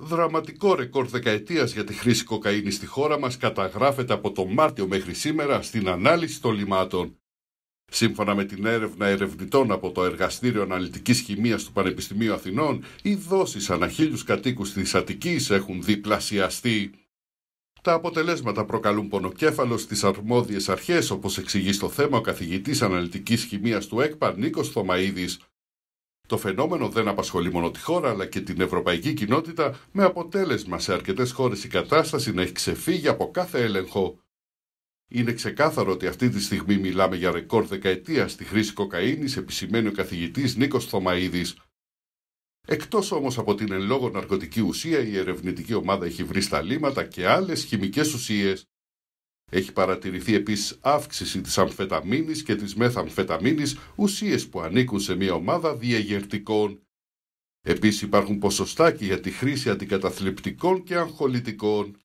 Δραματικό ρεκόρ δεκαετίας για τη χρήση κοκαίνης στη χώρα μας καταγράφεται από το Μάρτιο μέχρι σήμερα στην ανάλυση των λιμάτων. Σύμφωνα με την έρευνα ερευνητών από το Εργαστήριο Αναλυτικής Χημίας του Πανεπιστημίου Αθηνών, οι δόσεις ανά χίλιους κατοίκους της Αττικής έχουν διπλασιαστεί. Τα αποτελέσματα προκαλούν πονοκέφαλο στις αρμόδιες αρχές, όπως εξηγεί στο θέμα ο καθηγητής Αναλυτικής Χημίας του ΕΚΠΑ Νίκος Θωμαίδης. Το φαινόμενο δεν απασχολεί μόνο τη χώρα αλλά και την ευρωπαϊκή κοινότητα με αποτέλεσμα σε αρκετές χώρες η κατάσταση να έχει ξεφύγει από κάθε έλεγχο. Είναι ξεκάθαρο ότι αυτή τη στιγμή μιλάμε για ρεκόρ δεκαετίας στη χρήση κοκαίνης, επισημαίνει ο καθηγητής Νίκος Θωμαίδης. Εκτός όμως από την εν λόγω ναρκωτική ουσία, η ερευνητική ομάδα έχει βρει στα και άλλες χημικές ουσίες. Έχει παρατηρηθεί επίσης αύξηση της αμφεταμίνης και της μεθαμφεταμίνης, ουσίες που ανήκουν σε μια ομάδα διαγερτικών. Επίσης υπάρχουν ποσοστάκια για τη χρήση αντικαταθλιπτικών και αγχολητικών.